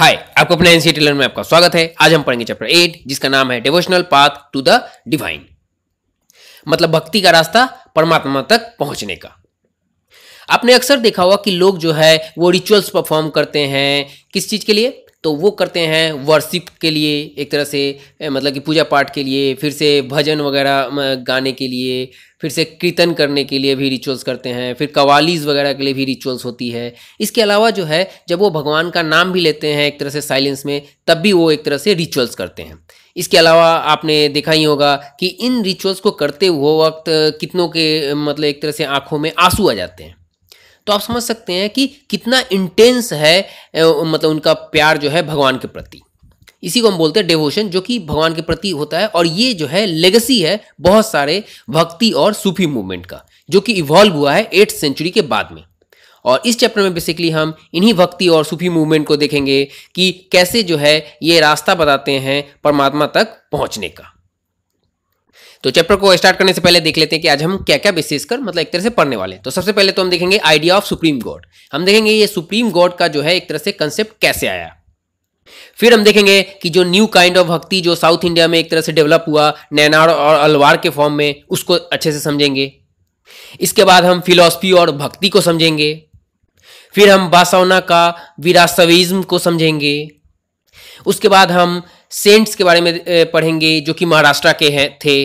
हाय आपको अपने NCA Taylor e में आपका स्वागत है आज हम पढ़ेंगे चैप्टर एट जिसका नाम है devotional path to the divine मतलब भक्ति का रास्ता परमात्मा तक पहुंचने का आपने अक्सर देखा होगा कि लोग जो है वो रिचुअल्स परफॉर्म करते हैं किस चीज के लिए तो वो करते हैं वर्शिप के लिए एक तरह से मतलब कि पूजा पाठ के लिए फिर से भजन वगैरह गाने के लिए फिर से कीर्तन करने के लिए भी रिचुअल्स करते हैं फिर कवालीज वगैरह के लिए भी रिचुअल्स होती है इसके अलावा जो है जब वो भगवान का नाम भी लेते हैं एक तरह से साइलेंस में तब भी वो एक तरह से रिचुअल्स करते हैं इसके अलावा आपने देखा ही होगा कि इन रिचुअल्स को करते हुए वक्त कितनों के मतलब एक तरह से आंखों में आंसू आ जाते हैं तो आप समझ सकते हैं कि कितना इंटेंस है मतलब उनका प्यार जो है भगवान के प्रति इसी को हम बोलते हैं डेवोशन जो कि भगवान के प्रति होता है और ये जो है लेगेसी है बहुत सारे भक्ति और सूफी मूवमेंट का जो कि इवॉल्व हुआ है एट्थ सेंचुरी के बाद में और इस चैप्टर में बेसिकली हम इन्हीं भक्ति और सूफी मूवमेंट को देखेंगे कि कैसे जो है ये रास्ता बताते हैं परमात्मा तक पहुंचने का तो चैप्टर को स्टार्ट करने से पहले देख लेते हैं कि आज हम क्या क्या बेसिस कर मतलब एक तरह से पढ़ने वाले हैं तो सबसे पहले तो हम देखेंगे आइडिया ऑफ सुप्रीम गॉड हम देखेंगे ये सुप्रीम गॉड का जो है एक तरह से कंसेप्ट कैसे आया फिर हम देखेंगे कि जो न्यू काइंड ऑफ भक्ति जो साउथ इंडिया में एक तरह से डेवलप हुआ नैनार और अलवार के फॉर्म में उसको अच्छे से समझेंगे इसके बाद हम फिलॉसफी और भक्ति को समझेंगे फिर हम बासौना का विरासविज्म को समझेंगे उसके बाद हम सेंट्स के बारे में पढ़ेंगे जो कि महाराष्ट्र के हैं थे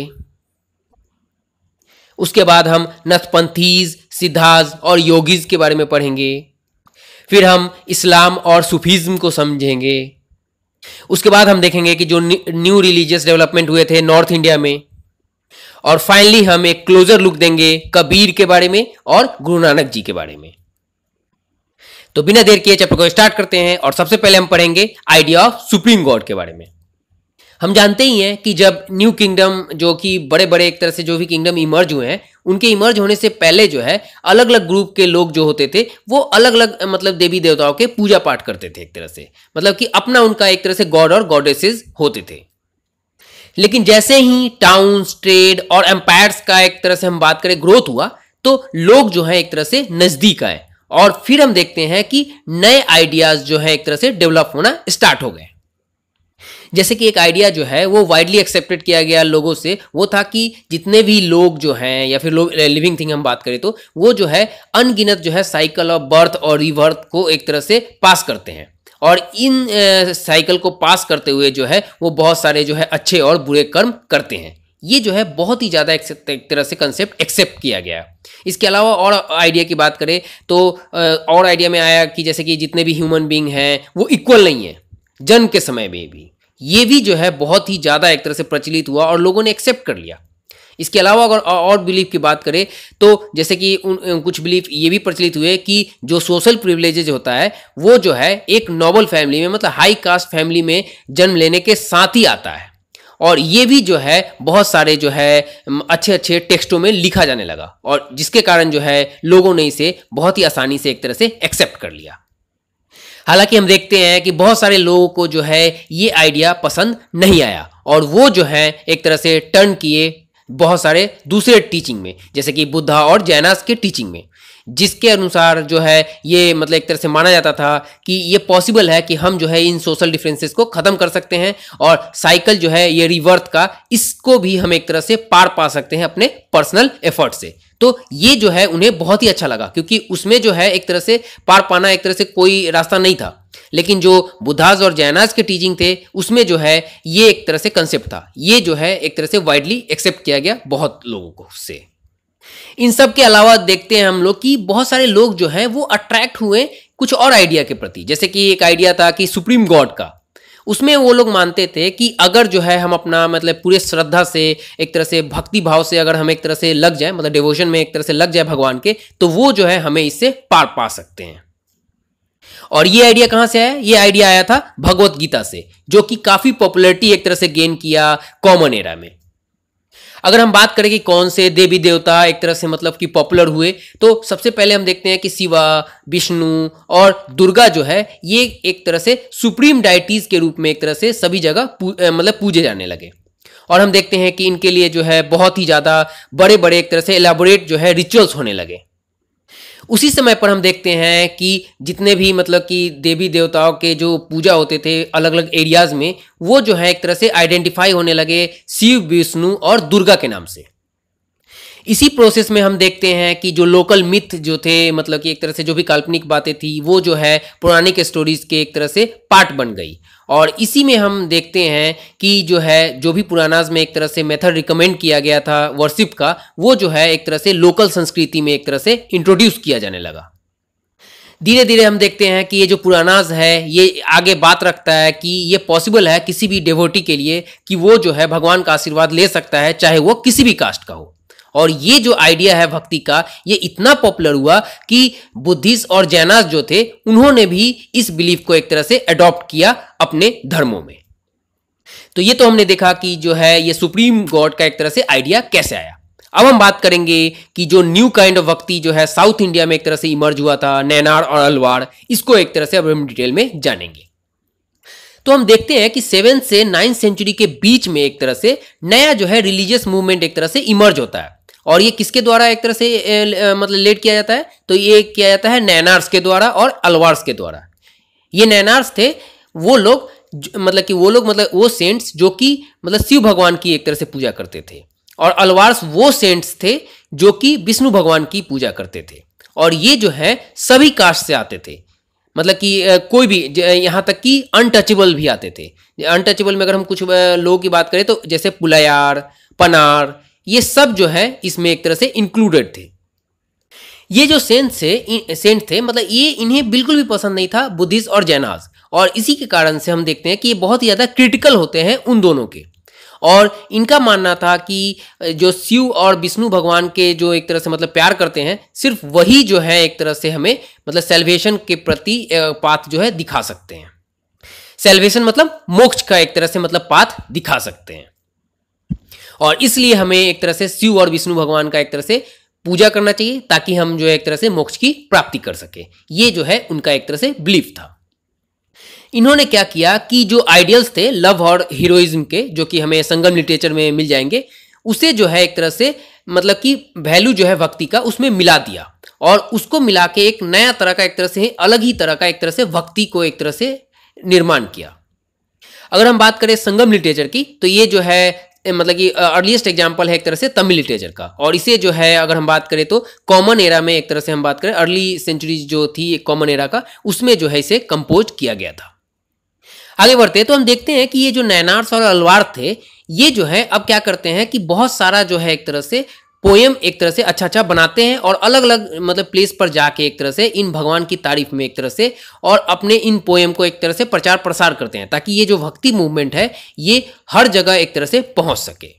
उसके बाद हम नथपंथीज सिद्धाज और योगीज के बारे में पढ़ेंगे फिर हम इस्लाम और सूफीज़म को समझेंगे उसके बाद हम देखेंगे कि जो न्यू रिलीजियस डेवलपमेंट हुए थे नॉर्थ इंडिया में और फाइनली हम एक क्लोजर लुक देंगे कबीर के बारे में और गुरु नानक जी के बारे में तो बिना देर किए चैप्टर को स्टार्ट करते हैं और सबसे पहले हम पढ़ेंगे आइडिया ऑफ सुप्रीम गॉड के बारे में हम जानते ही हैं कि जब न्यू किंगडम जो कि बड़े बड़े एक तरह से जो भी किंगडम इमर्ज हुए हैं उनके इमर्ज होने से पहले जो है अलग अलग ग्रुप के लोग जो होते थे वो अलग अलग मतलब देवी देवताओं के पूजा पाठ करते थे एक तरह से मतलब कि अपना उनका एक तरह से गॉड और गॉडेसेस होते थे लेकिन जैसे ही टाउन ट्रेड और एम्पायर्स का एक तरह से हम बात करें ग्रोथ हुआ तो लोग जो है एक तरह से नजदीक आए और फिर हम देखते हैं कि नए आइडियाज जो है एक तरह से डेवलप होना स्टार्ट हो गए जैसे कि एक आइडिया जो है वो वाइडली एक्सेप्टेड किया गया लोगों से वो था कि जितने भी लोग जो हैं या फिर लोग लिविंग eh, थिंग हम बात करें तो वो जो है अनगिनत जो है साइकिल ऑफ बर्थ और रिबर्थ को एक तरह से पास करते हैं और इन साइकिल eh, को पास करते हुए जो है वो बहुत सारे जो है अच्छे और बुरे कर्म करते हैं ये जो है बहुत ही ज़्यादा एक तरह से कंसेप्ट एक्सेप्ट किया गया है इसके अलावा और आइडिया की बात करें तो eh, और आइडिया में आया कि जैसे कि जितने भी ह्यूमन बींग हैं वो इक्वल नहीं है जन्म के समय में भी ये भी जो है बहुत ही ज़्यादा एक तरह से प्रचलित हुआ और लोगों ने एक्सेप्ट कर लिया इसके अलावा अगर और बिलीफ की बात करें तो जैसे कि उन कुछ बिलीफ ये भी प्रचलित हुए कि जो सोशल प्रिविलेजेज होता है वो जो है एक नॉबल फैमिली में मतलब हाई कास्ट फैमिली में जन्म लेने के साथ ही आता है और ये भी जो है बहुत सारे जो है अच्छे अच्छे टेक्स्टों में लिखा जाने लगा और जिसके कारण जो है लोगों ने इसे बहुत ही आसानी से एक तरह से एक्सेप्ट कर लिया हालांकि हम देखते हैं कि बहुत सारे लोगों को जो है ये आइडिया पसंद नहीं आया और वो जो है एक तरह से टर्न किए बहुत सारे दूसरे टीचिंग में जैसे कि बुद्धा और जैनास के टीचिंग में जिसके अनुसार जो है ये मतलब एक तरह से माना जाता था कि ये पॉसिबल है कि हम जो है इन सोशल डिफरेंसेस को ख़त्म कर सकते हैं और साइकिल जो है ये रिवर्थ का इसको भी हम एक तरह से पार पा सकते हैं अपने पर्सनल एफर्ट से तो ये जो है उन्हें बहुत ही अच्छा लगा क्योंकि उसमें जो है एक तरह से पार पाना एक तरह से कोई रास्ता नहीं था लेकिन जो बुद्धाज और जैनाज के टीचिंग थे उसमें जो है ये एक तरह से कंसेप्ट था ये जो है एक तरह से वाइडली एक्सेप्ट किया गया बहुत लोगों को से इन सब के अलावा देखते हैं हम लोग कि बहुत सारे लोग जो हैं वो अट्रैक्ट हुए कुछ और आइडिया के प्रति जैसे कि एक आइडिया था कि सुप्रीम गॉड का उसमें वो लोग मानते थे कि अगर जो है हम अपना मतलब पूरे श्रद्धा से एक तरह से भक्ति भाव से अगर हम एक तरह से लग जाए मतलब डिवोशन में एक तरह से लग जाए भगवान के तो वो जो है हमें इससे पार पा सकते हैं और ये आइडिया कहां से आया ये आइडिया आया था भगवत गीता से जो कि काफी पॉपुलैरिटी एक तरह से गेन किया कॉमन एरा में अगर हम बात करें कि कौन से देवी देवता एक तरह से मतलब कि पॉपुलर हुए तो सबसे पहले हम देखते हैं कि शिवा विष्णु और दुर्गा जो है ये एक तरह से सुप्रीम डाइटीज के रूप में एक तरह से सभी जगह मतलब पूजे जाने लगे और हम देखते हैं कि इनके लिए जो है बहुत ही ज़्यादा बड़े बड़े एक तरह से एलाबोरेट जो है रिचुअल्स होने लगे उसी समय पर हम देखते हैं कि जितने भी मतलब कि देवी देवताओं के जो पूजा होते थे अलग अलग एरियाज में वो जो है एक तरह से आइडेंटिफाई होने लगे शिव विष्णु और दुर्गा के नाम से इसी प्रोसेस में हम देखते हैं कि जो लोकल मिथ जो थे मतलब कि एक तरह से जो भी काल्पनिक बातें थी वो जो है पौराणिक स्टोरीज के एक तरह से पार्ट बन गई और इसी में हम देखते हैं कि जो है जो भी पुरानाज में एक तरह से मेथड रिकमेंड किया गया था वर्शिप का वो जो है एक तरह से लोकल संस्कृति में एक तरह से इंट्रोड्यूस किया जाने लगा धीरे धीरे हम देखते हैं कि ये जो पुरानाज है ये आगे बात रखता है कि ये पॉसिबल है किसी भी डेवोटी के लिए कि वो जो है भगवान का आशीर्वाद ले सकता है चाहे वो किसी भी कास्ट का हो और ये जो आइडिया है भक्ति का ये इतना पॉपुलर हुआ कि बुद्धिस्ट और जैनास जो थे उन्होंने भी इस बिलीफ को एक तरह से अडॉप्ट किया अपने धर्मों में तो ये तो हमने देखा कि जो है ये सुप्रीम गॉड का एक तरह से आइडिया कैसे आया अब हम बात करेंगे कि जो न्यू काइंड ऑफ भक्ति जो है साउथ इंडिया में एक तरह से इमर्ज हुआ था नैनार और अलवार इसको एक तरह से अब हम डिटेल में जानेंगे तो हम देखते हैं कि सेवेंथ से नाइन्थ सेंचुरी के बीच में एक तरह से नया जो है रिलीजियस मूवमेंट एक तरह से इमर्ज होता है और ये किसके द्वारा एक तरह से ए, मतलब लेट किया जाता है तो ये किया जाता है नैनार्स के द्वारा और अलवार्स के द्वारा ये नैनार्स थे वो लोग मतलब कि वो लोग मतलब वो सेंट्स जो कि मतलब शिव भगवान की एक तरह से पूजा करते थे और अलवार्स वो सेंट्स थे जो कि विष्णु भगवान की पूजा करते थे और ये जो है सभी कास्ट से आते थे मतलब कि कोई भी यहाँ तक कि अनटचेबल भी आते थे अनटचेबल में अगर हम कुछ लोगों की बात करें तो जैसे पुलायार पनार ये सब जो है इसमें एक तरह से इंक्लूडेड थे ये जो सेंट से सेंट थे मतलब ये इन्हें बिल्कुल भी पसंद नहीं था बुद्धिस्ट और जैनाज और इसी के कारण से हम देखते हैं कि ये बहुत ही ज़्यादा क्रिटिकल होते हैं उन दोनों के और इनका मानना था कि जो शिव और विष्णु भगवान के जो एक तरह से मतलब प्यार करते हैं सिर्फ वही जो है एक तरह से हमें मतलब सेल्वेशन के प्रति पाथ जो है दिखा सकते हैं सेल्वेशन मतलब मोक्ष का एक तरह से मतलब पाथ दिखा सकते हैं और इसलिए हमें एक तरह से शिव और विष्णु भगवान का एक तरह से पूजा करना चाहिए ताकि हम जो है एक तरह से मोक्ष की प्राप्ति कर सके ये जो है उनका एक तरह से बिलीफ था इन्होंने क्या किया कि जो आइडियल्स थे लव और हीरोइज्म के जो कि हमें संगम लिटरेचर में मिल जाएंगे उसे जो है एक तरह से मतलब कि वैल्यू जो है भक्ति का उसमें मिला दिया और उसको मिला के एक नया तरह का एक तरह से अलग ही तरह का एक तरह से भक्ति को एक तरह से निर्माण किया अगर हम बात करें संगम लिटरेचर की तो ये जो है मतलब कि अर्लीस्ट एग्जाम्पल है एक तरह से तमिल लिटरेचर का और इसे जो है अगर हम बात करें तो कॉमन एरा में एक तरह से हम बात करें अर्ली सेंचुरी जो थी कॉमन एरा का उसमें जो है इसे कंपोज किया गया था आगे बढ़ते हैं तो हम देखते हैं कि ये जो नैनार्स और अलवार थे ये जो है अब क्या करते हैं कि बहुत सारा जो है एक तरह से पोएम एक तरह से अच्छा अच्छा बनाते हैं और अलग अलग मतलब प्लेस पर जाके एक तरह से इन भगवान की तारीफ में एक तरह से और अपने इन पोएम को एक तरह से प्रचार प्रसार करते हैं ताकि ये जो भक्ति मूवमेंट है ये हर जगह एक तरह से पहुंच सके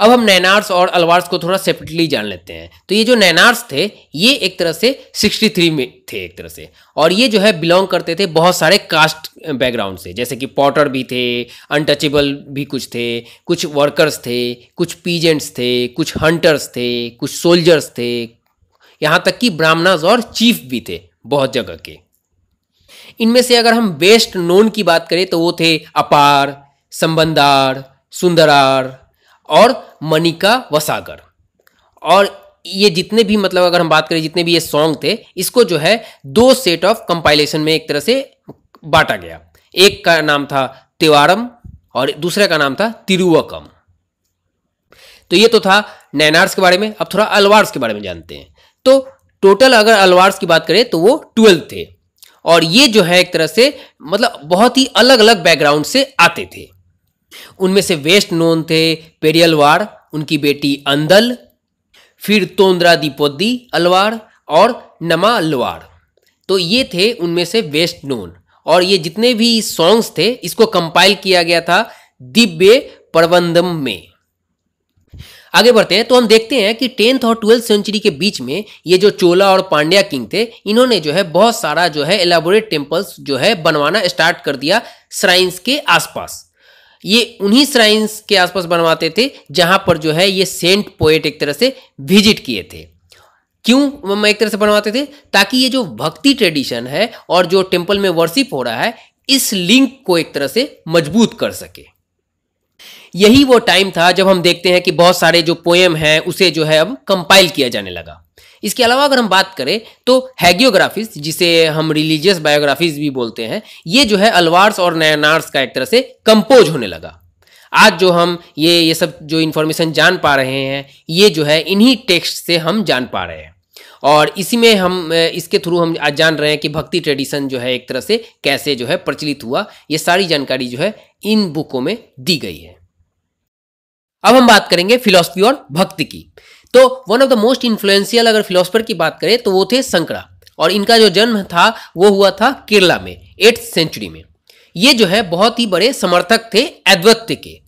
अब हम नैनार्स और अलवार्स को थोड़ा सेपरेटली जान लेते हैं तो ये जो नैनार्स थे ये एक तरह से 63 में थे एक तरह से और ये जो है बिलोंग करते थे बहुत सारे कास्ट बैकग्राउंड से जैसे कि पॉटर भी थे अनटचेबल भी कुछ थे कुछ वर्कर्स थे कुछ पीजेंट्स थे कुछ हंटर्स थे कुछ सोल्जर्स थे यहाँ तक कि ब्राह्मणाज और चीफ भी थे बहुत जगह के इनमें से अगर हम बेस्ट नोन की बात करें तो वो थे अपार संबंधार सुंदरार और मनिका वसागर और ये जितने भी मतलब अगर हम बात करें जितने भी ये सॉन्ग थे इसको जो है दो सेट ऑफ कंपाइलेशन में एक तरह से बांटा गया एक का नाम था तिवारम और दूसरे का नाम था तिरुवकम तो ये तो था नैनार्स के बारे में अब थोड़ा अलवार्स के बारे में जानते हैं तो टोटल अगर अलवार्स की बात करें तो वो ट्वेल्व थे और ये जो है एक तरह से मतलब बहुत ही अलग अलग बैकग्राउंड से आते थे उनमें से वेस्ट नोन थे पेरियलवार उनकी बेटी अंदल फिर तोंद्रा दीपोदी अलवार और नमा अलवार तो ये थे उनमें से वेस्ट नोन और ये जितने भी सॉन्ग्स थे इसको कंपाइल किया गया था दिव्य प्रबंधम में आगे बढ़ते हैं तो हम देखते हैं कि टेंथ और ट्वेल्थ सेंचुरी के बीच में ये जो चोला और पांड्या किंग थे इन्होंने जो है बहुत सारा जो है एलाबोरेट टेम्पल्स जो है बनवाना स्टार्ट कर दिया श्राइन्स के आसपास ये उन्हीं श्राइन्स के आसपास बनवाते थे जहां पर जो है ये सेंट पोएट एक तरह से विजिट किए थे क्यों मैं एक तरह से बनवाते थे ताकि ये जो भक्ति ट्रेडिशन है और जो टेम्पल में वर्शिप हो रहा है इस लिंक को एक तरह से मजबूत कर सके यही वो टाइम था जब हम देखते हैं कि बहुत सारे जो पोएम हैं उसे जो है अब कंपाइल किया जाने लगा इसके अलावा अगर हम बात करें तो हैगियोग्राफीज जिसे हम रिलीजियस बायोग्राफीज भी बोलते हैं ये जो है अलवार्स और नयनार्स का एक तरह से कंपोज होने लगा आज जो हम ये ये सब जो इन्फॉर्मेशन जान पा रहे हैं ये जो है इन्हीं टेक्स्ट से हम जान पा रहे हैं और इसी में हम इसके थ्रू हम आज जान रहे हैं कि भक्ति ट्रेडिशन जो है एक तरह से कैसे जो है प्रचलित हुआ ये सारी जानकारी जो है इन बुकों में दी गई है अब हम बात करेंगे फिलॉसफी और भक्ति की तो one of the most influential अगर फिलोसफर की बात करें तो वो थे संकड़ा और इनका जो जन्म था वो हुआ था केरला में एट्थ सेंचुरी में ये जो है बहुत ही बड़े समर्थक थे अद्वत्य के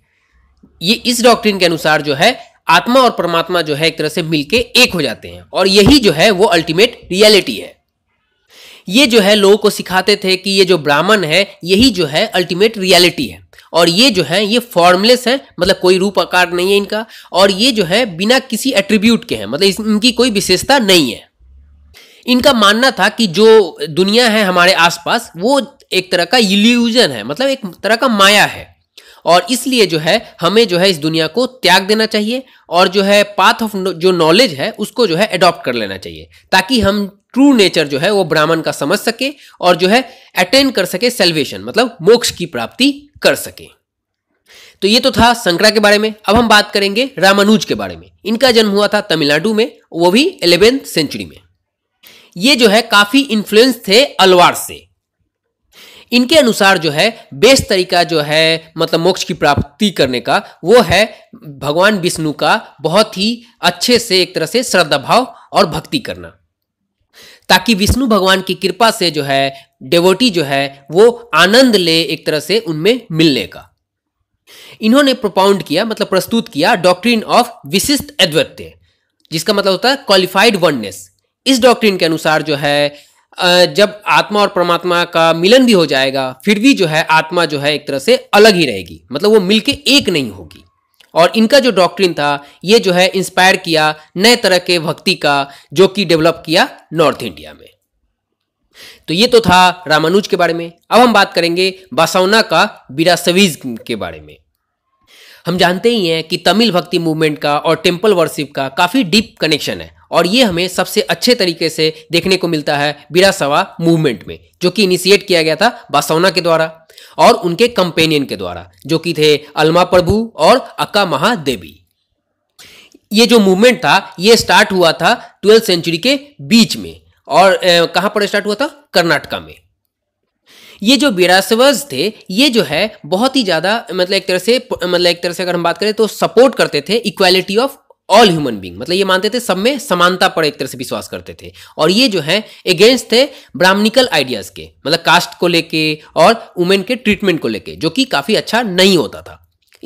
ये इस डॉक्ट्रिन के अनुसार जो है आत्मा और परमात्मा जो है एक तरह से मिलके एक हो जाते हैं और यही जो है वो अल्टीमेट रियलिटी है ये जो है लोगों को सिखाते थे कि ये जो ब्राह्मण है यही जो है अल्टीमेट रियलिटी है और ये जो है ये फॉर्मलेस है मतलब कोई रूप आकार नहीं है इनका और ये जो है बिना किसी एट्रीब्यूट के हैं मतलब इनकी कोई विशेषता नहीं है इनका मानना था कि जो दुनिया है हमारे आसपास वो एक तरह का इल्यूजन है मतलब एक तरह का माया है और इसलिए जो है हमें जो है इस दुनिया को त्याग देना चाहिए और जो है पाथ ऑफ जो नॉलेज है उसको जो है अडॉप्ट कर लेना चाहिए ताकि हम ट्रू नेचर जो है वो ब्राह्मण का समझ सके और जो है अटेन कर सके सेल्वेशन मतलब मोक्ष की प्राप्ति कर सके तो ये तो था शंकरा के बारे में अब हम बात करेंगे रामानुज के बारे में इनका जन्म हुआ था तमिलनाडु में वो भी इलेवेंथ सेंचुरी में ये जो है काफी इन्फ्लुएंस थे अलवार से इनके अनुसार जो है बेस्ट तरीका जो है मतलब मोक्ष की प्राप्ति करने का वो है भगवान विष्णु का बहुत ही अच्छे से एक तरह से श्रद्धा भाव और भक्ति करना ताकि विष्णु भगवान की कृपा से जो है डेवोटी जो है वो आनंद ले एक तरह से उनमें मिलने का इन्होंने प्रोपाउंड किया मतलब प्रस्तुत किया डॉक्ट्रिन ऑफ विशिष्ट अद्वैत्य जिसका मतलब होता है क्वालिफाइड वननेस इस डॉक्ट्रिन के अनुसार जो है जब आत्मा और परमात्मा का मिलन भी हो जाएगा फिर भी जो है आत्मा जो है एक तरह से अलग ही रहेगी मतलब वो मिलके एक नहीं होगी और इनका जो डॉक्ट्रिन था ये जो है इंस्पायर किया नए तरह के भक्ति का जो कि डेवलप किया नॉर्थ इंडिया में तो ये तो था रामानुज के बारे में अब हम बात करेंगे बासौना का बिरासवीज के बारे में हम जानते ही हैं कि तमिल भक्ति मूवमेंट का और टेम्पल वर्शिप का काफ़ी डीप कनेक्शन है और ये हमें सबसे अच्छे तरीके से देखने को मिलता है बिरासवा मूवमेंट में जो कि इनिशिएट किया गया था बासौना के द्वारा और उनके कंपेनियन के द्वारा जो कि थे अलमा प्रभु और अक्का महादेवी ये जो मूवमेंट था ये स्टार्ट हुआ था ट्वेल्थ सेंचुरी के बीच में और कहाँ पर स्टार्ट हुआ था कर्नाटका में ये जो बिरासवर्स थे ये जो है बहुत ही ज़्यादा मतलब एक तरह से मतलब एक तरह से अगर हम बात करें तो सपोर्ट करते थे equality of all human being मतलब ये मानते थे सब में समानता पर एक तरह से विश्वास करते थे और ये जो है अगेंस्ट थे ब्राह्मणिकल आइडियाज के मतलब कास्ट को लेके और वुमेन के ट्रीटमेंट को लेके जो कि काफी अच्छा नहीं होता था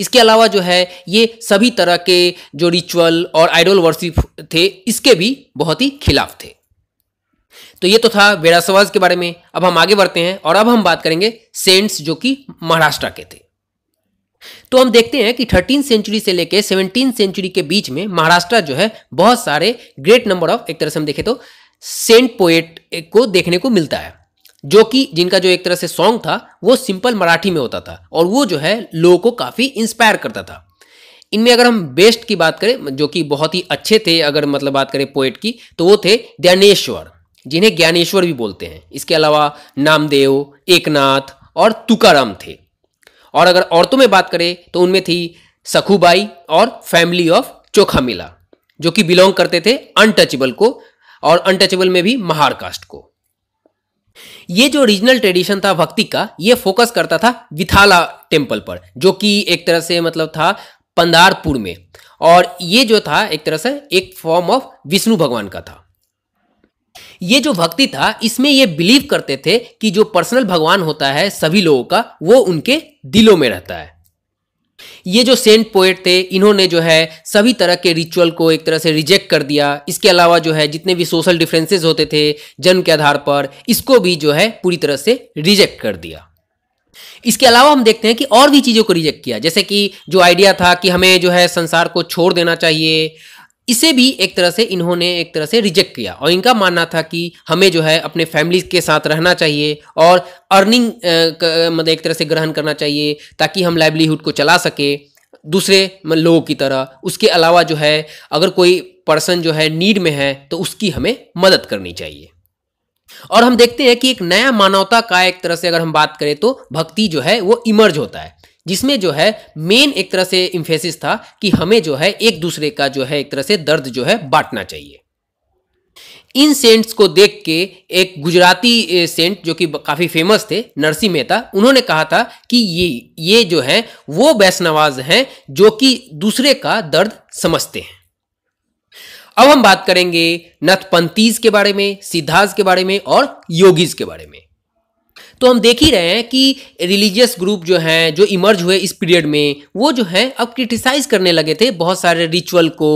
इसके अलावा जो है ये सभी तरह के जो रिचुअल और आइडोल वर्शिप थे इसके भी बहुत ही खिलाफ थे तो ये तो था वेरासवाज के बारे में अब हम आगे बढ़ते हैं और अब हम बात करेंगे सेंट्स जो कि महाराष्ट्र के थे तो हम देखते हैं कि थर्टीन सेंचुरी से लेकर सेवनटीन सेंचुरी के बीच में महाराष्ट्र जो है बहुत सारे ग्रेट नंबर ऑफ एक तरह से हम देखें तो सेंट पोएट को देखने को मिलता है जो कि जिनका जो एक तरह से सॉन्ग था वो सिंपल मराठी में होता था और वो जो है लोगों को काफ़ी इंस्पायर करता था इनमें अगर हम बेस्ट की बात करें जो कि बहुत ही अच्छे थे अगर मतलब बात करें पोएट की तो वो थे ज्ञानेश्वर जिन्हें ज्ञानेश्वर भी बोलते हैं इसके अलावा नामदेव एकनाथ और तुकाराम थे और अगर औरतों में बात करें तो उनमें थी सखूबाई और फैमिली ऑफ चोखा मिला जो कि बिलोंग करते थे अनटचेबल को और अनटचेबल में भी महार कास्ट को ये जो रीजनल ट्रेडिशन था भक्ति का ये फोकस करता था विथाला टेम्पल पर जो कि एक तरह से मतलब था पंदारपुर में और ये जो था एक तरह से एक फॉर्म ऑफ विष्णु भगवान का था ये जो भक्ति था इसमें ये बिलीव करते थे कि जो पर्सनल भगवान होता है सभी लोगों का वो उनके दिलों में रहता है ये जो सेंट पोएट थे इन्होंने जो है सभी तरह के रिचुअल को एक तरह से रिजेक्ट कर दिया इसके अलावा जो है जितने भी सोशल डिफरेंसेस होते थे जन्म के आधार पर इसको भी जो है पूरी तरह से रिजेक्ट कर दिया इसके अलावा हम देखते हैं कि और भी चीज़ों को रिजेक्ट किया जैसे कि जो आइडिया था कि हमें जो है संसार को छोड़ देना चाहिए इसे भी एक तरह से इन्होंने एक तरह से रिजेक्ट किया और इनका मानना था कि हमें जो है अपने फैमिली के साथ रहना चाहिए और अर्निंग मतलब एक तरह से ग्रहण करना चाहिए ताकि हम लाइवलीहुड को चला सके दूसरे लोगों की तरह उसके अलावा जो है अगर कोई पर्सन जो है नीड में है तो उसकी हमें मदद करनी चाहिए और हम देखते हैं कि एक नया मानवता का एक तरह से अगर हम बात करें तो भक्ति जो है वो इमर्ज होता है जिसमें जो है मेन एक तरह से इम्फेसिस था कि हमें जो है एक दूसरे का जो है एक तरह से दर्द जो है बांटना चाहिए इन सेंट्स को देख के एक गुजराती सेंट जो कि काफ़ी फेमस थे नरसी मेहता उन्होंने कहा था कि ये ये जो है वो बैसनवाज हैं जो कि दूसरे का दर्द समझते हैं अब हम बात करेंगे नथपंथीज के बारे में सिद्धार्थ के बारे में और योगीज के बारे में तो हम देख ही रहे हैं कि रिलीजियस ग्रुप जो हैं जो इमर्ज हुए इस पीरियड में वो जो हैं अब क्रिटिसाइज करने लगे थे बहुत सारे रिचुअल को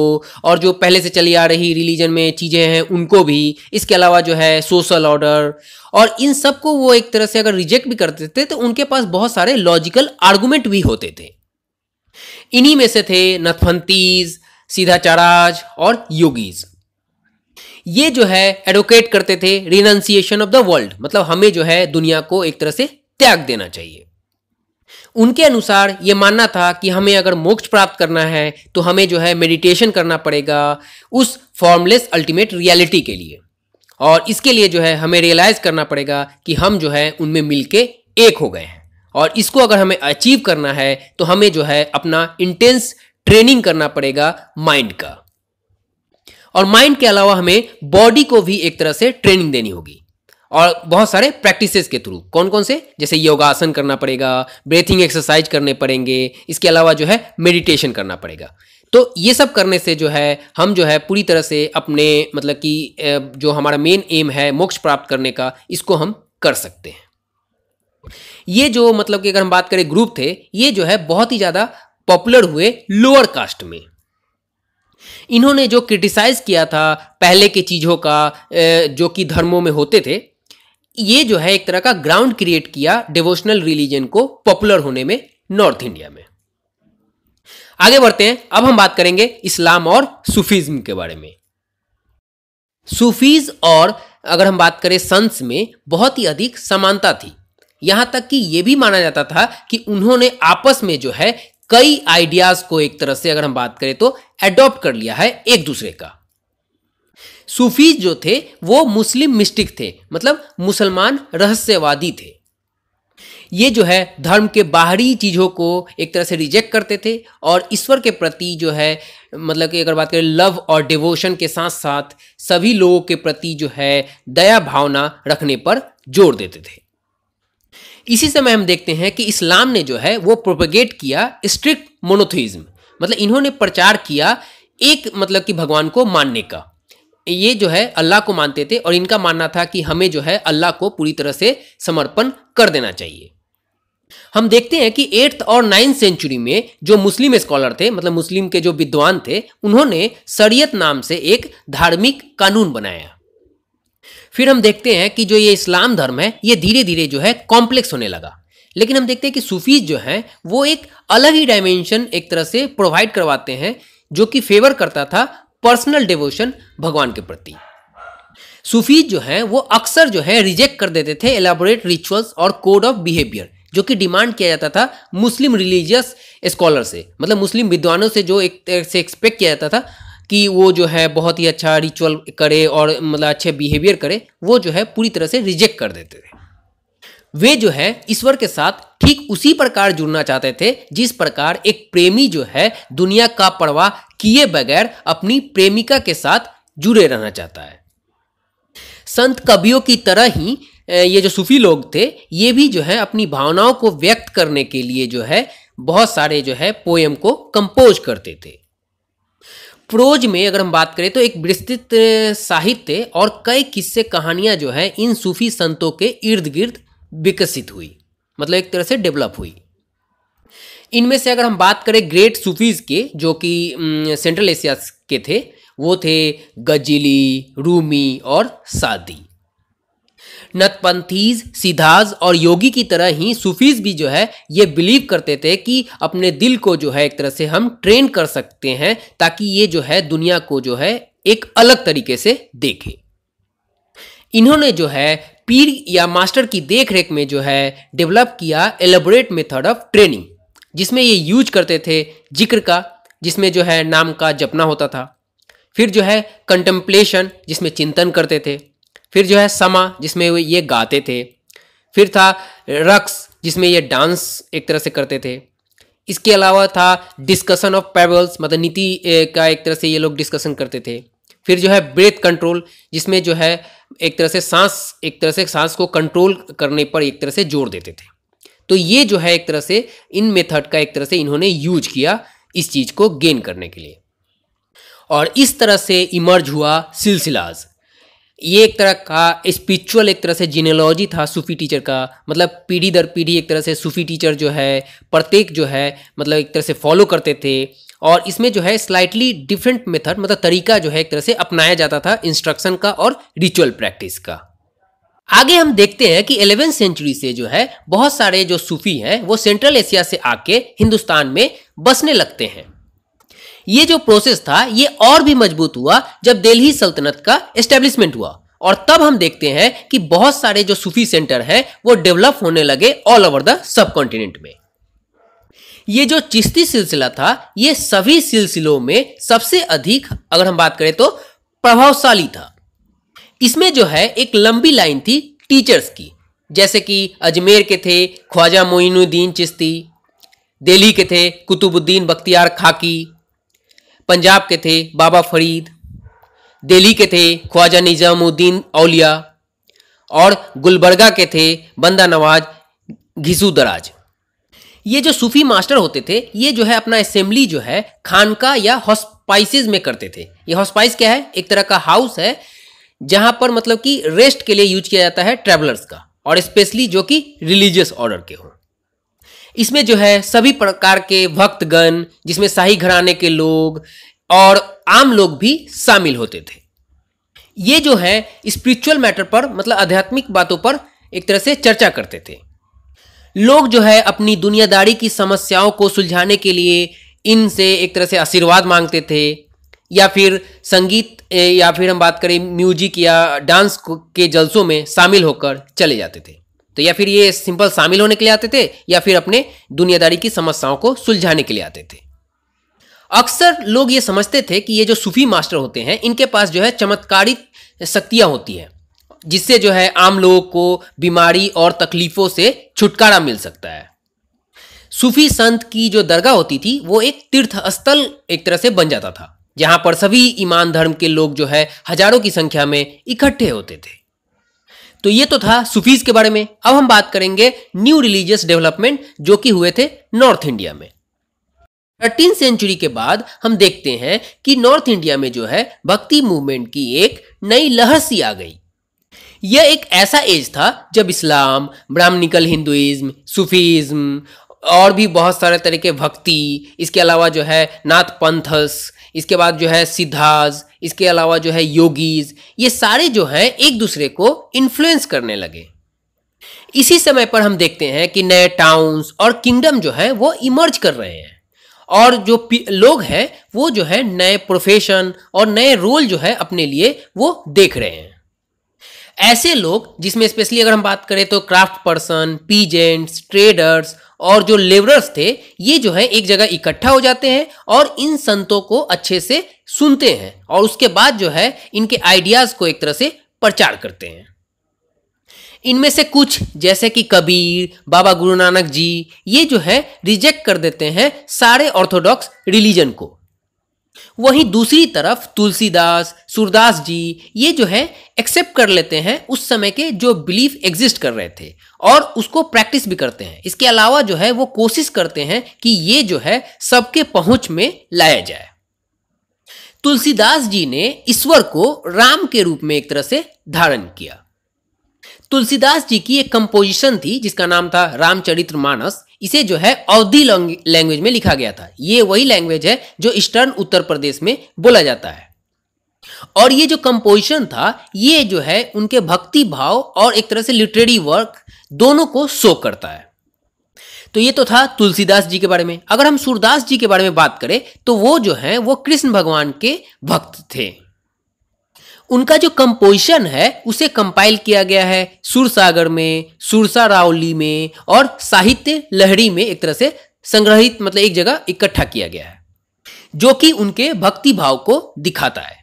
और जो पहले से चली आ रही रिलीजन में चीज़ें हैं उनको भी इसके अलावा जो है सोशल ऑर्डर और इन सब को वो एक तरह से अगर रिजेक्ट भी करते थे तो उनके पास बहुत सारे लॉजिकल आर्गूमेंट भी होते थे इन्हीं में से थे नथफंतीज सीधा और योगीज ये जो है एडवोकेट करते थे रिनाउंसिएशन ऑफ द वर्ल्ड मतलब हमें जो है दुनिया को एक तरह से त्याग देना चाहिए उनके अनुसार यह मानना था कि हमें अगर मोक्ष प्राप्त करना है तो हमें जो है मेडिटेशन करना पड़ेगा उस फॉर्मलेस अल्टीमेट रियलिटी के लिए और इसके लिए जो है हमें रियलाइज़ करना पड़ेगा कि हम जो है उनमें मिलके एक हो गए हैं और इसको अगर हमें अचीव करना है तो हमें जो है अपना इंटेंस ट्रेनिंग करना पड़ेगा माइंड का और माइंड के अलावा हमें बॉडी को भी एक तरह से ट्रेनिंग देनी होगी और बहुत सारे प्रैक्टिसेस के थ्रू कौन कौन से जैसे योगासन करना पड़ेगा ब्रीथिंग एक्सरसाइज करने पड़ेंगे इसके अलावा जो है मेडिटेशन करना पड़ेगा तो ये सब करने से जो है हम जो है पूरी तरह से अपने मतलब कि जो हमारा मेन एम है मोक्ष प्राप्त करने का इसको हम कर सकते हैं ये जो मतलब कि अगर हम बात करें ग्रुप थे ये जो है बहुत ही ज़्यादा पॉपुलर हुए लोअर कास्ट में इन्होंने जो क्रिटिसाइज किया था पहले की चीज़ों का जो कि धर्मों में होते थे ये जो है एक तरह का ग्राउंड क्रिएट किया डिवोशनल रिलीजन को पॉपुलर होने में नॉर्थ इंडिया में आगे बढ़ते हैं अब हम बात करेंगे इस्लाम और सूफीज्म के बारे में सूफीज और अगर हम बात करें संस में बहुत ही अधिक समानता थी यहां तक कि यह भी माना जाता था कि उन्होंने आपस में जो है कई आइडियाज को एक तरह से अगर हम बात करें तो एडॉप्ट कर लिया है एक दूसरे का सूफी जो थे वो मुस्लिम मिस्टिक थे मतलब मुसलमान रहस्यवादी थे ये जो है धर्म के बाहरी चीज़ों को एक तरह से रिजेक्ट करते थे और ईश्वर के प्रति जो है मतलब कि अगर बात करें लव और डिवोशन के साथ साथ सभी लोगों के प्रति जो है दया भावना रखने पर जोर देते थे इसी समय हम देखते हैं कि इस्लाम ने जो है वो प्रोपेगेट किया स्ट्रिक्ट मोनोथीज्म मतलब इन्होंने प्रचार किया एक मतलब कि भगवान को मानने का ये जो है अल्लाह को मानते थे और इनका मानना था कि हमें जो है अल्लाह को पूरी तरह से समर्पण कर देना चाहिए हम देखते हैं कि एट्थ और नाइन्थ सेंचुरी में जो मुस्लिम स्कॉलर थे मतलब मुस्लिम के जो विद्वान थे उन्होंने शरीयत नाम से एक धार्मिक कानून बनाया फिर हम देखते हैं कि जो ये इस्लाम धर्म है ये धीरे धीरे जो है कॉम्प्लेक्स होने लगा लेकिन हम देखते हैं कि सूफीज जो हैं वो एक अलग ही डायमेंशन एक तरह से प्रोवाइड करवाते हैं जो कि फेवर करता था पर्सनल डिवोशन भगवान के प्रति सूफीज जो हैं वो अक्सर जो है रिजेक्ट कर देते थे एलाबोरेट रिचुअल्स और कोड ऑफ बिहेवियर जो कि डिमांड किया जाता था मुस्लिम रिलीजियस स्कॉलर से मतलब मुस्लिम विद्वानों से जो एक से एक्सपेक्ट किया जाता था कि वो जो है बहुत ही अच्छा रिचुअल करे और मतलब अच्छे बिहेवियर करे वो जो है पूरी तरह से रिजेक्ट कर देते थे वे जो है ईश्वर के साथ ठीक उसी प्रकार जुड़ना चाहते थे जिस प्रकार एक प्रेमी जो है दुनिया का परवाह किए बगैर अपनी प्रेमिका के साथ जुड़े रहना चाहता है संत कवियों की तरह ही ये जो सूफी लोग थे ये भी जो है अपनी भावनाओं को व्यक्त करने के लिए जो है बहुत सारे जो है पोएम को कंपोज करते थे प्रोज में अगर हम बात करें तो एक विस्तृत साहित्य और कई किस्से कहानियाँ जो है इन सूफी संतों के इर्द गिर्द विकसित हुई मतलब एक तरह से डेवलप हुई इनमें से अगर हम बात करें ग्रेट सूफीज़ के जो कि सेंट्रल एशिया के थे वो थे गजीली रूमी और सादी नतपंथीज सिद्धाज और योगी की तरह ही सूफीज भी जो है ये बिलीव करते थे कि अपने दिल को जो है एक तरह से हम ट्रेन कर सकते हैं ताकि ये जो है दुनिया को जो है एक अलग तरीके से देखे इन्होंने जो है पीर या मास्टर की देखरेख में जो है डेवलप किया एलेबोरेट मेथड ऑफ ट्रेनिंग जिसमें ये यूज करते थे जिक्र का जिसमें जो है नाम का जपना होता था फिर जो है कंटेम्पलेशन जिसमें चिंतन करते थे फिर जो है समा जिसमें ये गाते थे फिर था रक्स जिसमें ये डांस एक तरह से करते थे इसके अलावा था डिस्कशन ऑफ पेबल्स मतलब नीति का एक तरह से ये लोग डिस्कशन करते थे फिर जो है ब्रेथ कंट्रोल जिसमें जो है एक तरह से सांस एक तरह से सांस को कंट्रोल करने पर एक तरह से जोर देते थे तो ये जो है एक तरह से इन मेथड का एक तरह से इन्होंने यूज किया इस चीज़ को गेन करने के लिए और इस तरह से इमर्ज हुआ सिलसिलाज ये एक तरह का स्पिरिचुअल एक तरह से जीनेलॉजी था सूफी टीचर का मतलब पीढ़ी दर पीढ़ी एक तरह से सूफी टीचर जो है प्रत्येक जो है मतलब एक तरह से फॉलो करते थे और इसमें जो है स्लाइटली डिफरेंट मेथड मतलब तरीका जो है एक तरह से अपनाया जाता था इंस्ट्रक्शन का और रिचुअल प्रैक्टिस का आगे हम देखते हैं कि एलेवेंथ सेंचुरी से जो है बहुत सारे जो सूफी हैं वो सेंट्रल एशिया से आके हिंदुस्तान में बसने लगते हैं ये जो प्रोसेस था ये और भी मजबूत हुआ जब दिल्ली सल्तनत का एस्टेब्लिशमेंट हुआ और तब हम देखते हैं कि बहुत सारे जो सूफी सेंटर हैं वो डेवलप होने लगे all over the subcontinent में ये जो चिश्ती सिलसिला था ये सभी सिलसिलों में सबसे अधिक अगर हम बात करें तो प्रभावशाली था इसमें जो है एक लंबी लाइन थी टीचर्स की जैसे कि अजमेर के थे ख्वाजा मोइनुद्दीन चिश्ती दिल्ली के थे कुतुबुद्दीन बख्तियार खाकी पंजाब के थे बाबा फरीद दिल्ली के थे ख्वाजा निज़ामुद्दीन औलिया और गुलबर्गा के थे बंदा नवाज घिसू दराज ये जो सूफी मास्टर होते थे ये जो है अपना असेंबली जो है खानका या हॉस्पाइसिस में करते थे ये हॉस्पाइस क्या है एक तरह का हाउस है जहां पर मतलब कि रेस्ट के लिए यूज किया जाता है ट्रेवलर्स का और स्पेशली जो कि रिलीजियस ऑर्डर के हों इसमें जो है सभी प्रकार के भक्तगण जिसमें शाही घराने के लोग और आम लोग भी शामिल होते थे ये जो है स्पिरिचुअल मैटर पर मतलब आध्यात्मिक बातों पर एक तरह से चर्चा करते थे लोग जो है अपनी दुनियादारी की समस्याओं को सुलझाने के लिए इनसे एक तरह से आशीर्वाद मांगते थे या फिर संगीत या फिर हम बात करें म्यूजिक या डांस के जलसों में शामिल होकर चले जाते थे तो या फिर ये सिंपल शामिल होने के लिए आते थे या फिर अपने दुनियादारी की समस्याओं को सुलझाने के लिए आते थे अक्सर लोग ये समझते थे कि ये जो सूफी मास्टर होते हैं इनके पास जो है चमत्कारिक शक्तियाँ होती हैं जिससे जो है आम लोगों को बीमारी और तकलीफों से छुटकारा मिल सकता है सूफी संत की जो दरगाह होती थी वो एक तीर्थ स्थल एक तरह से बन जाता था जहां पर सभी ईमान धर्म के लोग जो है हजारों की संख्या में इकट्ठे होते थे तो ये तो था सूफीज के बारे में अब हम बात करेंगे न्यू रिलीजियस डेवलपमेंट जो कि हुए थे नॉर्थ इंडिया में थर्टीन सेंचुरी के बाद हम देखते हैं कि नॉर्थ इंडिया में जो है भक्ति मूवमेंट की एक नई लहर सी आ गई यह एक ऐसा एज था जब इस्लाम ब्राह्मणिकल हिंदुइज्म सूफीज्म और भी बहुत सारे तरह के भक्ति इसके अलावा जो है नाथ पंथस इसके बाद जो है सिद्धाज इसके अलावा जो है योगीज ये सारे जो हैं एक दूसरे को इन्फ्लुएंस करने लगे इसी समय पर हम देखते हैं कि नए टाउन्स और किंगडम जो है वो इमर्ज कर रहे हैं और जो लोग हैं वो जो है नए प्रोफेशन और नए रोल जो है अपने लिए वो देख रहे हैं ऐसे लोग जिसमें स्पेशली अगर हम बात करें तो क्राफ्ट पर्सन पीजेंट्स ट्रेडर्स और जो लेबरर्स थे ये जो है एक जगह इकट्ठा हो जाते हैं और इन संतों को अच्छे से सुनते हैं और उसके बाद जो है इनके आइडियाज़ को एक तरह से प्रचार करते हैं इनमें से कुछ जैसे कि कबीर बाबा गुरु नानक जी ये जो है रिजेक्ट कर देते हैं सारे ऑर्थोडॉक्स रिलीजन को वहीं दूसरी तरफ तुलसीदास सूरदास जी ये जो है एक्सेप्ट कर लेते हैं उस समय के जो बिलीफ एग्जिस्ट कर रहे थे और उसको प्रैक्टिस भी करते हैं इसके अलावा जो है वो कोशिश करते हैं कि ये जो है सबके पहुंच में लाया जाए तुलसीदास जी ने ईश्वर को राम के रूप में एक तरह से धारण किया तुलसीदास जी की एक कंपोजिशन थी जिसका नाम था रामचरित्र मानस इसे जो है अवधि लैंग्वेज में लिखा गया था ये वही लैंग्वेज है जो ईस्टर्न उत्तर प्रदेश में बोला जाता है और ये जो कंपोजिशन था ये जो है उनके भक्ति भाव और एक तरह से लिटरेरी वर्क दोनों को शो करता है तो ये तो था तुलसीदास जी के बारे में अगर हम सूरदास जी के बारे में बात करें तो वो जो है वो कृष्ण भगवान के भक्त थे उनका जो कंपोजिशन है उसे कंपाइल किया गया है सुरसागर में सुरसा रावली में और साहित्य लहरी में एक तरह से संग्रहित मतलब एक जगह इकट्ठा किया गया है जो कि उनके भक्ति भाव को दिखाता है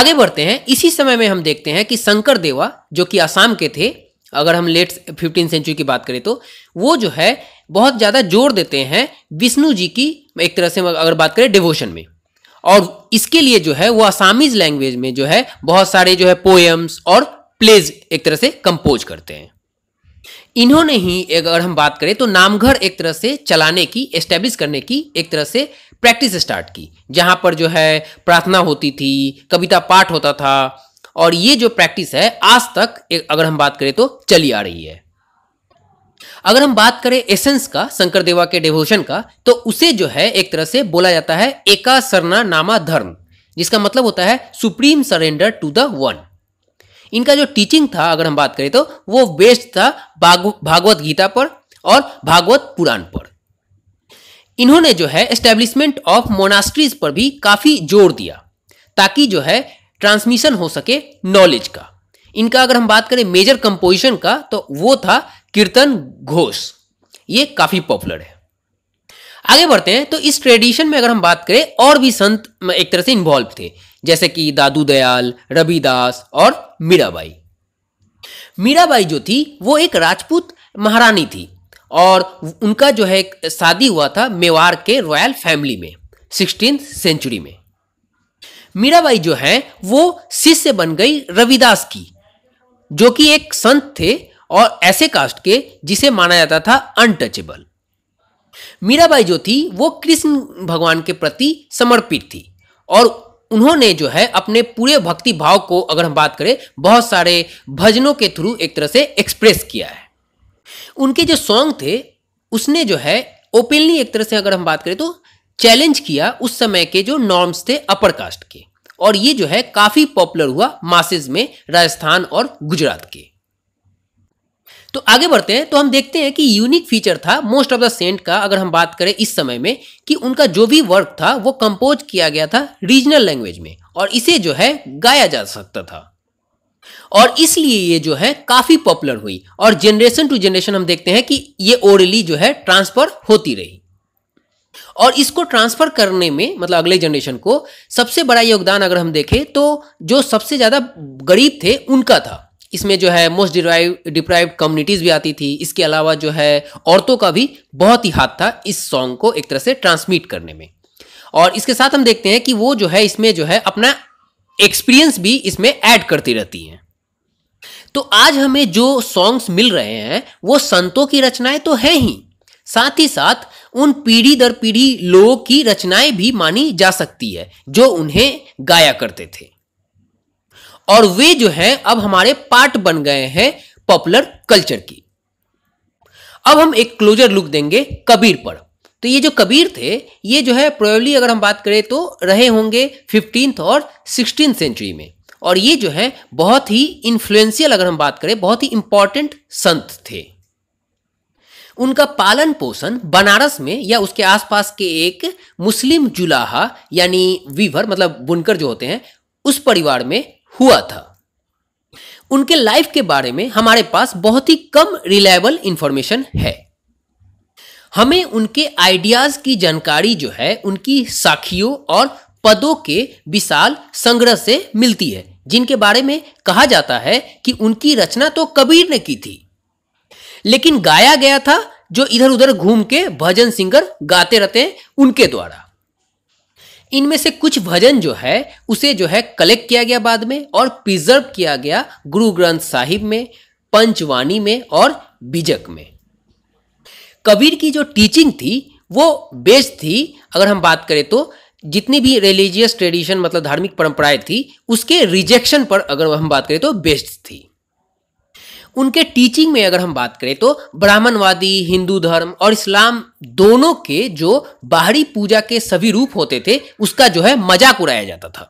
आगे बढ़ते हैं इसी समय में हम देखते हैं कि शंकर देवा जो कि आसाम के थे अगर हम लेट फिफ्टीन सेंचुरी की बात करें तो वो जो है बहुत ज़्यादा जोर देते हैं विष्णु जी की एक तरह से अगर बात करें डिवोशन में और इसके लिए जो है वो असामीज लैंग्वेज में जो है बहुत सारे जो है पोएम्स और प्लेज एक तरह से कंपोज करते हैं इन्होंने ही अगर हम बात करें तो नामघर एक तरह से चलाने की एस्टेब्लिश करने की एक तरह से प्रैक्टिस स्टार्ट की जहां पर जो है प्रार्थना होती थी कविता पाठ होता था और ये जो प्रैक्टिस है आज तक अगर हम बात करें तो चली आ रही है अगर हम बात करें एसेंस का शंकर देवा के डिवोशन का तो उसे जो है एक तरह से बोला जाता है एका सरना नामा धर्म जिसका मतलब होता है supreme surrender to the one इनका जो टीचिंग था अगर हम बात करें तो वो बेस्ड था भागवत गीता पर और भागवत पुराण पर इन्होंने जो है एस्टेब्लिशमेंट ऑफ मोनास्ट्रीज पर भी काफी जोर दिया ताकि जो है ट्रांसमिशन हो सके नॉलेज का इनका अगर हम बात करें मेजर कंपोजिशन का तो वो था कीर्तन घोष ये काफ़ी पॉपुलर है आगे बढ़ते हैं तो इस ट्रेडिशन में अगर हम बात करें और भी संत एक तरह से इन्वॉल्व थे जैसे कि दादू दयाल रविदास और मीराबाई मीराबाई जो थी वो एक राजपूत महारानी थी और उनका जो है शादी हुआ था मेवाड़ के रॉयल फैमिली में सिक्सटीन सेंचुरी में मीराबाई जो है वो शिष्य बन गई रविदास की जो कि एक संत थे और ऐसे कास्ट के जिसे माना जाता था अनटचेबल मीराबाई जो थी वो कृष्ण भगवान के प्रति समर्पित थी और उन्होंने जो है अपने पूरे भक्ति भाव को अगर हम बात करें बहुत सारे भजनों के थ्रू एक तरह से एक्सप्रेस किया है उनके जो सॉन्ग थे उसने जो है ओपनली एक तरह से अगर हम बात करें तो चैलेंज किया उस समय के जो नॉर्म्स थे अपर कास्ट के और ये जो है काफ़ी पॉपुलर हुआ मासेज में राजस्थान और गुजरात के तो आगे बढ़ते हैं तो हम देखते हैं कि यूनिक फीचर था मोस्ट ऑफ द सेंट का अगर हम बात करें इस समय में कि उनका जो भी वर्क था वो कंपोज किया गया था रीजनल लैंग्वेज में और इसे जो है गाया जा सकता था और इसलिए ये जो है काफी पॉपुलर हुई और जनरेशन टू जनरेशन हम देखते हैं कि ये ओरली जो है ट्रांसफर होती रही और इसको ट्रांसफर करने में मतलब अगले जनरेशन को सबसे बड़ा योगदान अगर हम देखें तो जो सबसे ज्यादा गरीब थे उनका था इसमें जो है मोस्ट डिराइव डिप्राइव कम्युनिटीज़ भी आती थी इसके अलावा जो है औरतों का भी बहुत ही हाथ था इस सॉन्ग को एक तरह से ट्रांसमिट करने में और इसके साथ हम देखते हैं कि वो जो है इसमें जो है अपना एक्सपीरियंस भी इसमें ऐड करती रहती हैं तो आज हमें जो सॉन्ग्स मिल रहे हैं वो संतों की रचनाएं तो है ही साथ ही साथ उन पीढ़ी दर पीढ़ी लोगों की रचनाएं भी मानी जा सकती है जो उन्हें गाया करते थे और वे जो है अब हमारे पार्ट बन गए हैं पॉपुलर कल्चर की अब हम एक क्लोजर लुक देंगे कबीर पर तो ये जो कबीर थे ये जो है प्रोबेबली अगर हम बात करें तो रहे होंगे फिफ्टींथ और सिक्सटीन सेंचुरी में और ये जो है बहुत ही इन्फ्लुएंशियल अगर हम बात करें बहुत ही इंपॉर्टेंट संत थे उनका पालन पोषण बनारस में या उसके आसपास के एक मुस्लिम जुलाहा यानी वीवर मतलब बुनकर जो होते हैं उस परिवार में हुआ था उनके लाइफ के बारे में हमारे पास बहुत ही कम रिलायबल इंफॉर्मेशन है हमें उनके आइडियाज की जानकारी जो है उनकी साखियों और पदों के विशाल संग्रह से मिलती है जिनके बारे में कहा जाता है कि उनकी रचना तो कबीर ने की थी लेकिन गाया गया था जो इधर उधर घूम के भजन सिंगर गाते रहते हैं उनके द्वारा इनमें से कुछ भजन जो है उसे जो है कलेक्ट किया गया बाद में और प्रिजर्व किया गया गुरु ग्रंथ साहिब में पंचवाणी में और बीजक में कबीर की जो टीचिंग थी वो बेस थी अगर हम बात करें तो जितनी भी रिलीजियस ट्रेडिशन मतलब धार्मिक परंपराएं थी उसके रिजेक्शन पर अगर हम बात करें तो बेस्ड थी उनके टीचिंग में अगर हम बात करें तो ब्राह्मणवादी हिंदू धर्म और इस्लाम दोनों के जो बाहरी पूजा के सभी रूप होते थे उसका जो है मजाक उड़ाया जाता था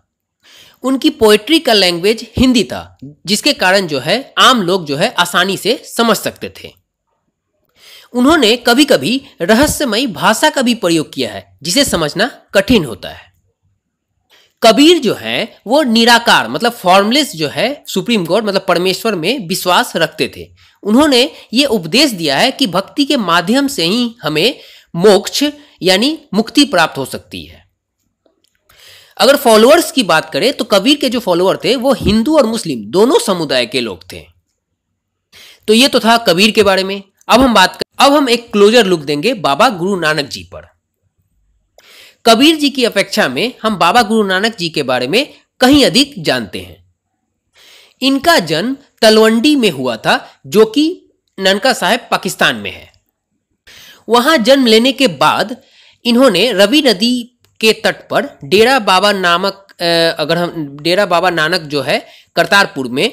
उनकी पोएट्री का लैंग्वेज हिंदी था जिसके कारण जो है आम लोग जो है आसानी से समझ सकते थे उन्होंने कभी कभी रहस्यमयी भाषा का भी प्रयोग किया है जिसे समझना कठिन होता है कबीर जो है वो निराकार मतलब फॉर्मलेस जो है सुप्रीम गॉड मतलब परमेश्वर में विश्वास रखते थे उन्होंने ये उपदेश दिया है कि भक्ति के माध्यम से ही हमें मोक्ष यानी मुक्ति प्राप्त हो सकती है अगर फॉलोअर्स की बात करें तो कबीर के जो फॉलोअर थे वो हिंदू और मुस्लिम दोनों समुदाय के लोग थे तो ये तो था कबीर के बारे में अब हम बात कर अब हम एक क्लोजर लुक देंगे बाबा गुरु नानक जी पर कबीर जी की अपेक्षा में हम बाबा गुरु नानक जी के बारे में कहीं अधिक जानते हैं इनका जन्म तलवंडी में हुआ था जो कि ननका साहेब पाकिस्तान में है वहां जन्म लेने के बाद इन्होंने रवि नदी के तट पर डेरा बाबा नामक अगर हम डेरा बाबा नानक जो है करतारपुर में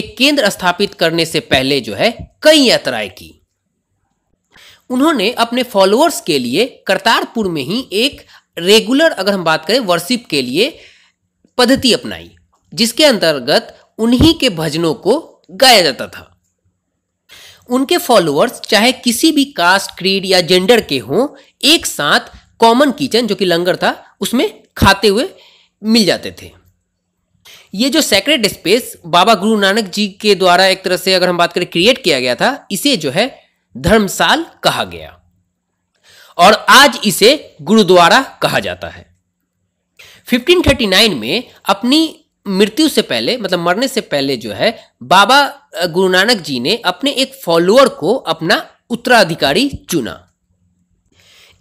एक केंद्र स्थापित करने से पहले जो है कई यात्राएं की उन्होंने अपने फॉलोअर्स के लिए करतारपुर में ही एक रेगुलर अगर हम बात करें वर्शिप के लिए पद्धति अपनाई जिसके अंतर्गत उन्हीं के भजनों को गाया जाता था उनके फॉलोअर्स चाहे किसी भी कास्ट क्रीड या जेंडर के हों एक साथ कॉमन किचन जो कि लंगर था उसमें खाते हुए मिल जाते थे ये जो सेक्रेट स्पेस बाबा गुरु नानक जी के द्वारा एक तरह से अगर हम बात करें क्रिएट किया गया था इसे जो है धर्मशाल कहा गया और आज इसे गुरुद्वारा कहा जाता है 1539 में अपनी मृत्यु से पहले मतलब मरने से पहले जो है बाबा गुरु नानक जी ने अपने एक फॉलोअर को अपना उत्तराधिकारी चुना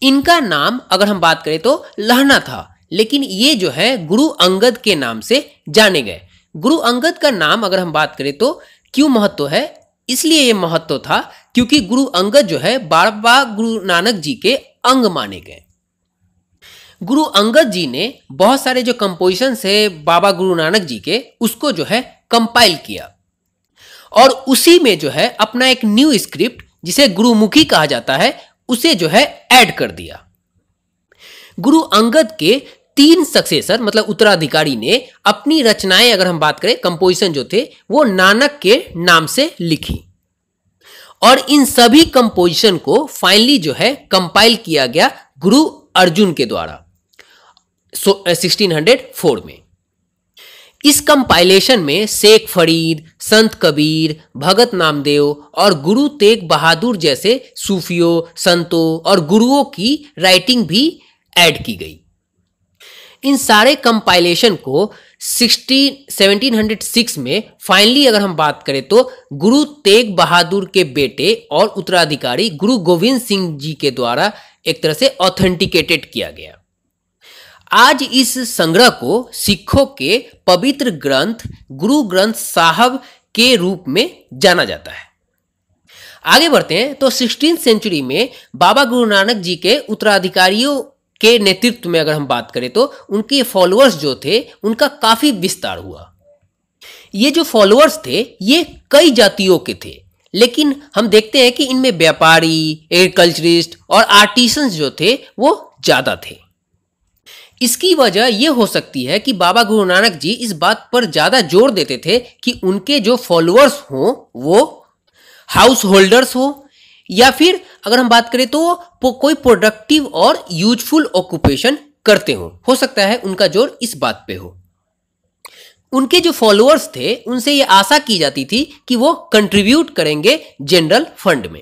इनका नाम अगर हम बात करें तो लहना था लेकिन ये जो है गुरु अंगद के नाम से जाने गए गुरु अंगद का नाम अगर हम बात करें तो क्यों महत्व है इसलिए ये महत्व था क्योंकि गुरु अंगद जो है बाबा गुरु नानक जी के अंग माने गए गुरु अंगद जी ने बहुत सारे जो कंपोजिशन है बाबा गुरु नानक जी के उसको जो है कंपाइल किया और उसी में जो है अपना एक न्यू स्क्रिप्ट जिसे गुरुमुखी कहा जाता है उसे जो है ऐड कर दिया गुरु अंगद के तीन सक्सेसर मतलब उत्तराधिकारी ने अपनी रचनाएं अगर हम बात करें कंपोजिशन जो थे वो नानक के नाम से लिखी और इन सभी कंपोजिशन को फाइनली जो है कंपाइल किया गया गुरु अर्जुन के द्वारा सो, हंड्रेड फोर में इस कंपाइलेशन में शेख फरीद संत कबीर भगत नामदेव और गुरु तेग बहादुर जैसे सूफियों संतों और गुरुओं की राइटिंग भी ऐड की गई इन सारे कंपाइलेशन को 60 1706 में फाइनली अगर हम बात करें तो गुरु तेग बहादुर के बेटे और उत्तराधिकारी गुरु गोविंद सिंह जी के द्वारा एक तरह से ऑथेंटिकेटेड किया गया आज इस संग्रह को सिखों के पवित्र ग्रंथ गुरु ग्रंथ साहब के रूप में जाना जाता है आगे बढ़ते हैं तो सिक्सटीन सेंचुरी में बाबा गुरु नानक जी के उत्तराधिकारियों के नेतृत्व में अगर हम बात करें तो उनके फॉलोअर्स जो थे उनका काफ़ी विस्तार हुआ ये जो फॉलोअर्स थे ये कई जातियों के थे लेकिन हम देखते हैं कि इनमें व्यापारी एग्रीकल्चरिस्ट और आर्टिसंस जो थे वो ज़्यादा थे इसकी वजह यह हो सकती है कि बाबा गुरु नानक जी इस बात पर ज़्यादा जोर देते थे कि उनके जो फॉलोअर्स हों वो हाउस होल्डर्स हो या फिर अगर हम बात करें तो वो कोई प्रोडक्टिव और यूजफुल ऑक्यूपेशन करते हो हो सकता है उनका जोर इस बात पे हो उनके जो फॉलोअर्स थे उनसे ये आशा की जाती थी कि वो कंट्रीब्यूट करेंगे जनरल फंड में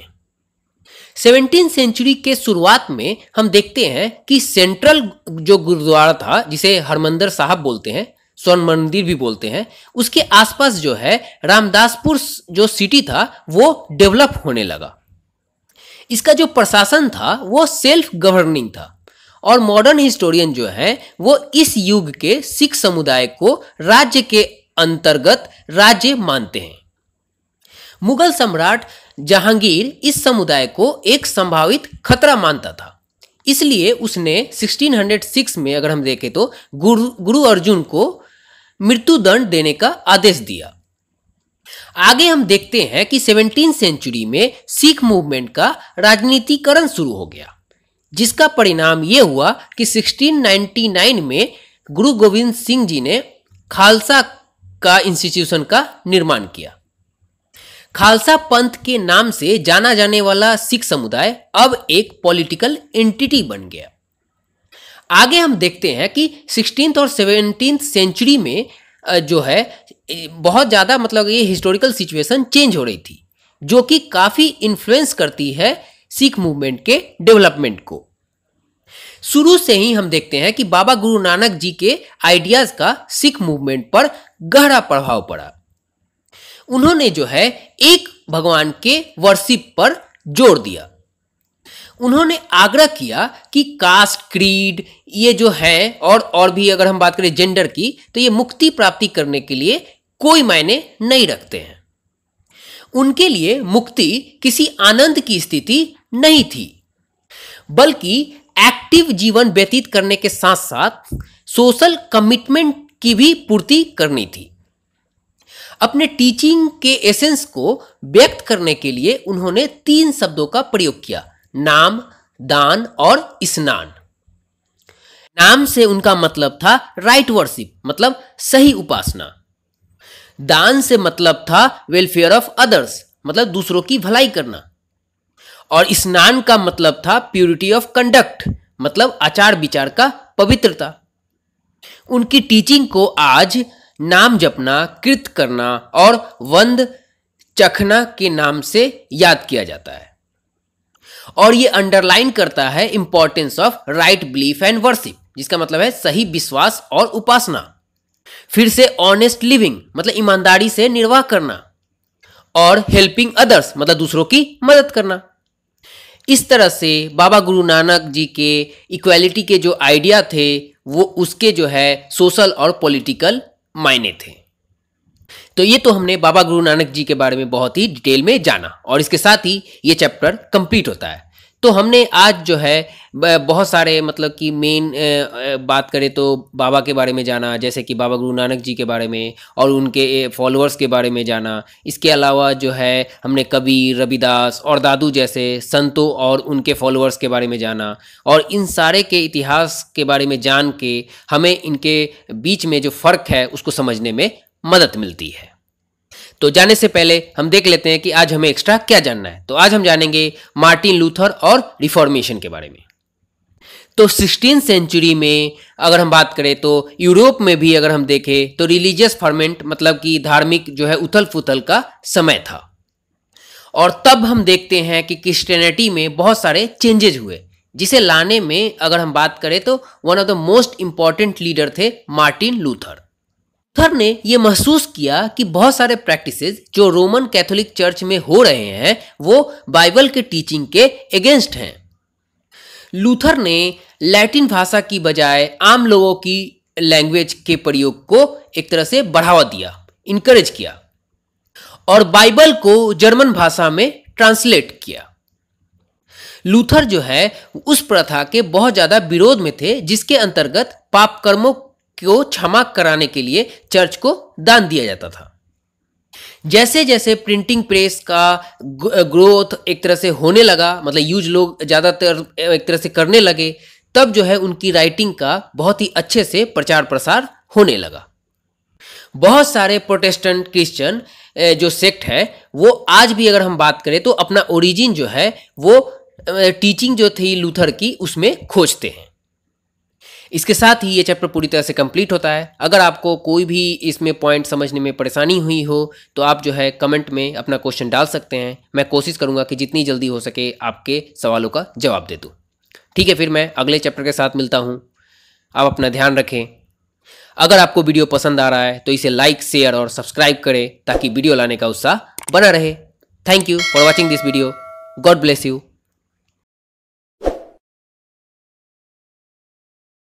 सेवनटीन सेंचुरी के शुरुआत में हम देखते हैं कि सेंट्रल जो गुरुद्वारा था जिसे हरमंदर साहब बोलते हैं स्वर्ण मंदिर भी बोलते हैं उसके आसपास जो है रामदासपुर जो सिटी था वो डेवलप होने लगा इसका जो प्रशासन था वो सेल्फ गवर्निंग था और मॉडर्न हिस्टोरियन जो है वो इस युग के सिख समुदाय को राज्य के अंतर्गत राज्य मानते हैं मुगल सम्राट जहांगीर इस समुदाय को एक संभावित खतरा मानता था इसलिए उसने 1606 में अगर हम देखें तो गुरु गुरु अर्जुन को मृत्युदंड देने का आदेश दिया आगे हम देखते हैं कि सेवनटीन सेंचुरी में सिख मूवमेंट का राजनीतिकरण शुरू हो गया जिसका परिणाम ये हुआ कि 1699 में गुरु गोविंद सिंह जी ने खालसा का इंस्टीट्यूशन का निर्माण किया खालसा पंथ के नाम से जाना जाने वाला सिख समुदाय अब एक पॉलिटिकल एंटिटी बन गया आगे हम देखते हैं कि सिक्सटीन और सेवनटीन सेंचुरी में जो है बहुत ज़्यादा मतलब ये हिस्टोरिकल सिचुएशन चेंज हो रही थी जो कि काफ़ी इन्फ्लुएंस करती है सिख मूवमेंट के डेवलपमेंट को शुरू से ही हम देखते हैं कि बाबा गुरु नानक जी के आइडियाज़ का सिख मूवमेंट पर गहरा प्रभाव पड़ा उन्होंने जो है एक भगवान के वर्शिप पर जोर दिया उन्होंने आग्रह किया कि कास्ट क्रीड ये जो है और और भी अगर हम बात करें जेंडर की तो ये मुक्ति प्राप्ति करने के लिए कोई मायने नहीं रखते हैं उनके लिए मुक्ति किसी आनंद की स्थिति नहीं थी बल्कि एक्टिव जीवन व्यतीत करने के साथ साथ सोशल कमिटमेंट की भी पूर्ति करनी थी अपने टीचिंग के एसेंस को व्यक्त करने के लिए उन्होंने तीन शब्दों का प्रयोग किया नाम दान और स्नान नाम से उनका मतलब था राइट वर्शिप मतलब सही उपासना दान से मतलब था वेलफेयर ऑफ अदर्स मतलब दूसरों की भलाई करना और स्नान का मतलब था प्योरिटी ऑफ कंडक्ट मतलब आचार विचार का पवित्रता उनकी टीचिंग को आज नाम जपना कृत करना और वंद चखना के नाम से याद किया जाता है और ये अंडरलाइन करता है importance of right belief and worship जिसका मतलब है सही विश्वास और उपासना फिर से ऑनेस्ट लिविंग मतलब ईमानदारी से निर्वाह करना और हेल्पिंग अदर्स मतलब दूसरों की मदद करना इस तरह से बाबा गुरु नानक जी के इक्वालिटी के जो आइडिया थे वो उसके जो है सोशल और पॉलिटिकल मायने थे तो ये तो हमने बाबा गुरु नानक जी के बारे में बहुत ही डिटेल में जाना और इसके साथ ही ये चैप्टर कंप्लीट होता है तो हमने आज जो है बहुत सारे मतलब कि मेन बात करें तो बाबा के बारे में जाना जैसे कि बाबा गुरु नानक जी के बारे में और उनके फॉलोअर्स के बारे में जाना इसके अलावा जो है हमने कबीर रविदास और दादू जैसे संतों और उनके फॉलोअर्स के बारे में जाना और इन सारे के इतिहास के बारे में जान के हमें इनके बीच में जो फ़र्क है उसको समझने में मदद मिलती है तो जाने से पहले हम देख लेते हैं कि आज हमें एक्स्ट्रा क्या जानना है तो आज हम जानेंगे मार्टिन लूथर और रिफॉर्मेशन के बारे में तो सिक्सटीन सेंचुरी में अगर हम बात करें तो यूरोप में भी अगर हम देखें तो रिलीजियस फॉर्मेंट मतलब कि धार्मिक जो है उथल फुथल का समय था और तब हम देखते हैं कि क्रिस्टेनिटी में बहुत सारे चेंजेज हुए जिसे लाने में अगर हम बात करें तो one of the most important leader थे मार्टिन लूथर लूथर ने यह महसूस किया कि बहुत सारे प्रैक्टिसेस जो रोमन कैथोलिक चर्च में हो रहे हैं वो बाइबल के टीचिंग के अगेंस्ट हैं लूथर ने लैटिन भाषा की बजाय आम लोगों की लैंग्वेज के प्रयोग को एक तरह से बढ़ावा दिया इनकरेज किया और बाइबल को जर्मन भाषा में ट्रांसलेट किया लूथर जो है उस प्रथा के बहुत ज़्यादा विरोध में थे जिसके अंतर्गत पाप कर्मों को क्षमा कराने के लिए चर्च को दान दिया जाता था जैसे जैसे प्रिंटिंग प्रेस का ग्रोथ एक तरह से होने लगा मतलब यूज लोग ज़्यादातर एक तरह से करने लगे तब जो है उनकी राइटिंग का बहुत ही अच्छे से प्रचार प्रसार होने लगा बहुत सारे प्रोटेस्टेंट क्रिश्चियन जो सेक्ट है वो आज भी अगर हम बात करें तो अपना ओरिजिन जो है वो टीचिंग जो थी लूथर की उसमें खोजते हैं इसके साथ ही ये चैप्टर पूरी तरह से कंप्लीट होता है अगर आपको कोई भी इसमें पॉइंट समझने में परेशानी हुई हो तो आप जो है कमेंट में अपना क्वेश्चन डाल सकते हैं मैं कोशिश करूँगा कि जितनी जल्दी हो सके आपके सवालों का जवाब दे दूँ ठीक है फिर मैं अगले चैप्टर के साथ मिलता हूँ आप अपना ध्यान रखें अगर आपको वीडियो पसंद आ रहा है तो इसे लाइक शेयर और सब्सक्राइब करें ताकि वीडियो लाने का उत्साह बना रहे thank you for watching this video God bless you